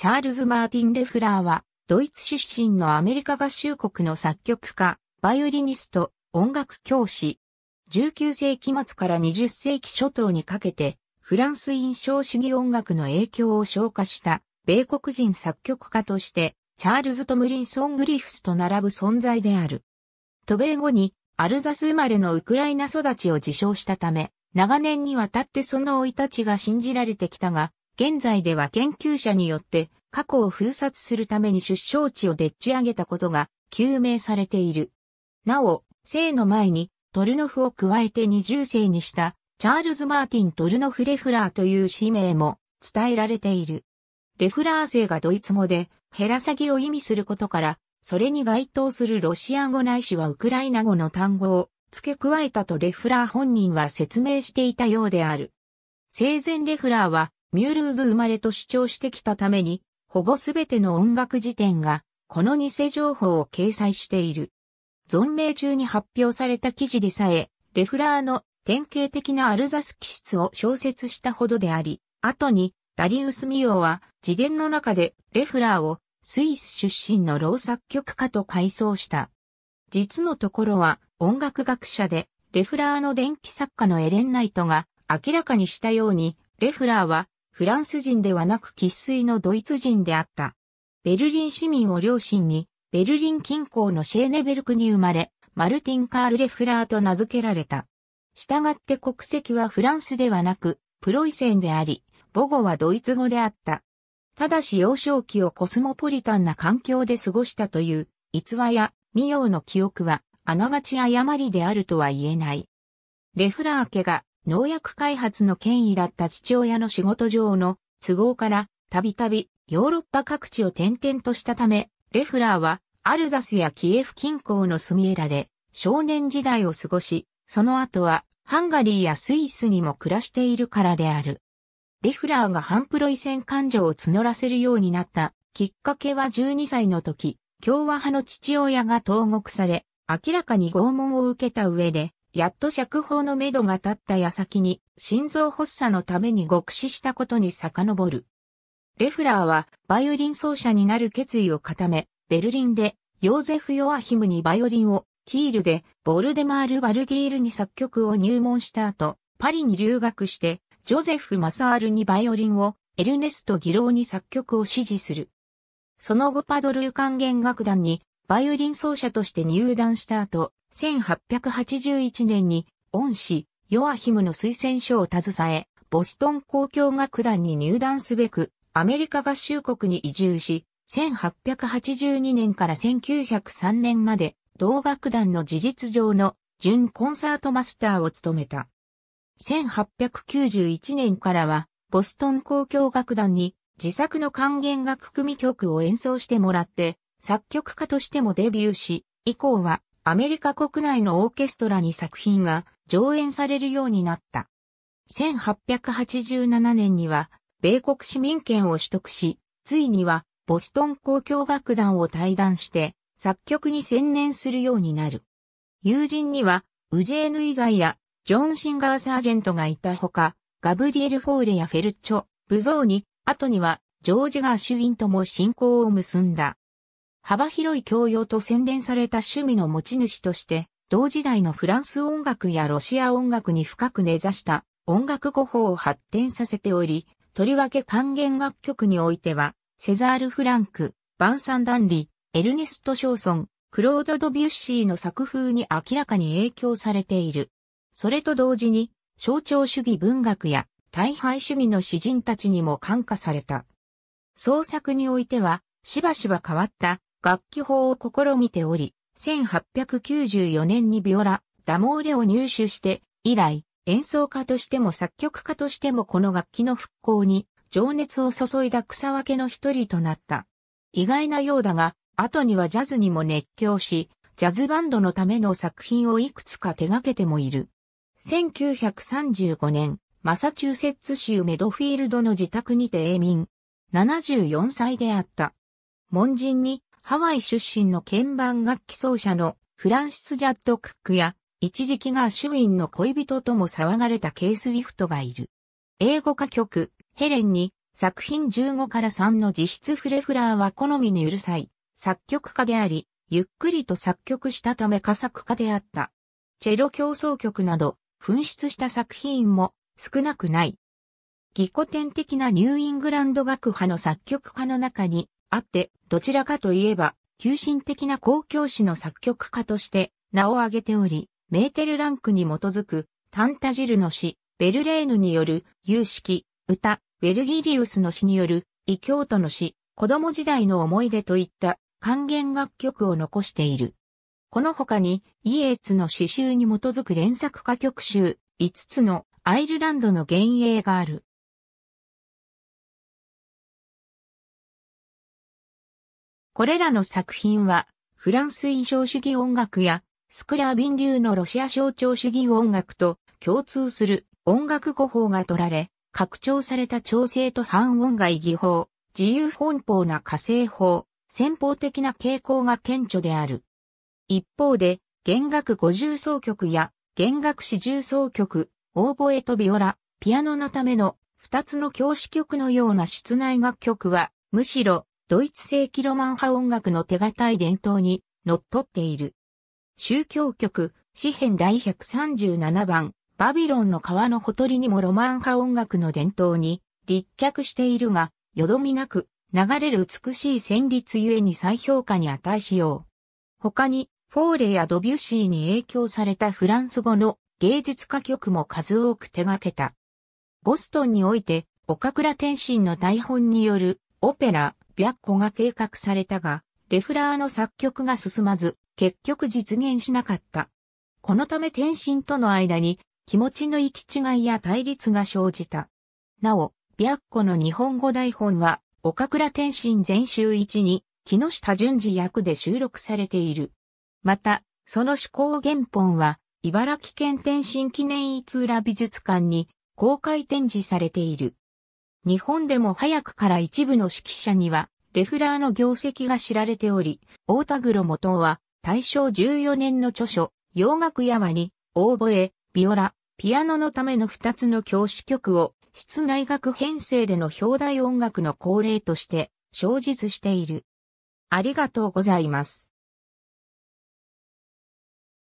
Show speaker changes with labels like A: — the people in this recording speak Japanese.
A: チャールズ・マーティン・レフラーは、ドイツ出身のアメリカ合衆国の作曲家、バイオリニスト、音楽教師。19世紀末から20世紀初頭にかけて、フランス印象主義音楽の影響を消化した米国人作曲家として、チャールズ・トムリンソン・グリフスと並ぶ存在である。渡米後に、アルザス生まれのウクライナ育ちを自称したため、長年にわたってその生い立ちが信じられてきたが、現在では研究者によって過去を封殺するために出生地をでっち上げたことが究明されている。なお、生の前にトルノフを加えて二重生にしたチャールズ・マーティン・トルノフ・レフラーという氏名も伝えられている。レフラー生がドイツ語でヘラサギを意味することから、それに該当するロシア語ないしはウクライナ語の単語を付け加えたとレフラー本人は説明していたようである。生前レフラーはミュールーズ生まれと主張してきたために、ほぼすべての音楽辞典が、この偽情報を掲載している。存命中に発表された記事でさえ、レフラーの典型的なアルザス気質を小説したほどであり、後にダリウス・ミオは自伝の中でレフラーをスイス出身の老作曲家と改装した。実のところは音楽学者でレフラーの電気作家のエレン・ナイトが明らかにしたようにレフラーはフランス人ではなく喫水のドイツ人であった。ベルリン市民を両親に、ベルリン近郊のシェーネベルクに生まれ、マルティン・カール・レフラーと名付けられた。したがって国籍はフランスではなく、プロイセンであり、母語はドイツ語であった。ただし幼少期をコスモポリタンな環境で過ごしたという、逸話や、未央の記憶は、あながち誤りであるとは言えない。レフラー家が農薬開発の権威だった父親の仕事上の都合からたびたびヨーロッパ各地を転々としたため、レフラーはアルザスやキエフ近郊のスミエラで少年時代を過ごし、その後はハンガリーやスイスにも暮らしているからである。レフラーが反プロイセン感情を募らせるようになったきっかけは12歳の時、共和派の父親が投獄され、明らかに拷問を受けた上で、やっと釈放のめどが立った矢先に、心臓発作のために獄死したことに遡る。レフラーは、バイオリン奏者になる決意を固め、ベルリンで、ヨーゼフ・ヨアヒムにバイオリンを、キールで、ボルデマール・バルギールに作曲を入門した後、パリに留学して、ジョゼフ・マサールにバイオリンを、エルネスト・ギローに作曲を指示する。その後パドル管弦楽団にバイオリン奏者として入団した後、1881年に恩師、ヨアヒムの推薦書を携え、ボストン公共楽団に入団すべく、アメリカ合衆国に移住し、1882年から1903年まで、同楽団の事実上の準コンサートマスターを務めた。1891年からは、ボストン公共楽団に自作の管弦楽組曲を演奏してもらって、作曲家としてもデビューし、以降はアメリカ国内のオーケストラに作品が上演されるようになった。1887年には、米国市民権を取得し、ついにはボストン交響楽団を退団して作曲に専念するようになる。友人には、ウジェーヌ・イザイやジョン・シンガー・サージェントがいたほか、ガブリエル・フォーレやフェルチョ、ブゾーニ、後にはジョージ・ガーシュウィンとも親交を結んだ。幅広い教養と洗練された趣味の持ち主として、同時代のフランス音楽やロシア音楽に深く根ざした音楽語法を発展させており、とりわけ還元楽曲においては、セザール・フランク、バンサン・ダンリ、エルネスト・ショーソン、クロード・ドビュッシーの作風に明らかに影響されている。それと同時に、象徴主義文学や大敗主義の詩人たちにも感化された。創作においては、しばしば変わった楽器法を試みており、1894年にビオラ、ダモーレを入手して以来、演奏家としても作曲家としてもこの楽器の復興に情熱を注いだ草分けの一人となった。意外なようだが、後にはジャズにも熱狂し、ジャズバンドのための作品をいくつか手掛けてもいる。1935年、マサチューセッツ州メドフィールドの自宅にて永眠。74歳であった。門人にハワイ出身の鍵盤楽器奏者のフランシス・ジャッド・クックや、一時期がシュウィンの恋人とも騒がれたケース・ウィフトがいる。英語歌曲、ヘレンに、作品15から3の自筆フレフラーは好みにうるさい、作曲家であり、ゆっくりと作曲したため佳作家であった。チェロ競争曲など、紛失した作品も少なくない。技古典的なニューイングランド学派の作曲家の中にあって、どちらかといえば、急進的な公共史の作曲家として名を挙げており、メーテルランクに基づく、タンタジルの詩、ベルレーヌによる、有識、歌、ベルギリウスの詩による、異教徒の詩、子供時代の思い出といった還元楽曲を残している。この他に、イエーツの詩集に基づく連作歌曲集、5つのアイルランドの幻影がある。これらの作品は、フランス印象主義音楽や、スクラービン流のロシア象徴主義音楽と共通する音楽語法が取られ、拡張された調整と半音外技法、自由奔放な火星法、先方的な傾向が顕著である。一方で、弦楽五重奏曲や弦楽四重奏曲、オーボエとビオラ、ピアノのための二つの教師曲のような室内楽曲は、むしろドイツ正規ロマン派音楽の手堅い伝統に乗っっている。宗教曲、詩編第137番、バビロンの川のほとりにもロマン派音楽の伝統に立脚しているが、よどみなく流れる美しい旋律ゆえに再評価に値しよう。他に、フォーレやドビュシーに影響されたフランス語の芸術家曲も数多く手掛けた。ボストンにおいて、岡倉天心の台本によるオペラ、800個が計画されたが、レフラーの作曲が進まず、結局実現しなかった。このため天心との間に気持ちの行き違いや対立が生じた。なお、白子の日本語台本は、岡倉天心全集一に、木下淳二役で収録されている。また、その趣向原本は、茨城県天心記念逸浦美術館に公開展示されている。日本でも早くから一部の指揮者には、レフラーの業績が知られており、大田黒元は、大正14年の著書、洋楽やわに、オーボエ、ビオラ、ピアノのための2つの教師曲を、室内楽編成での表題音楽の恒例として、生実している。ありがとうございます。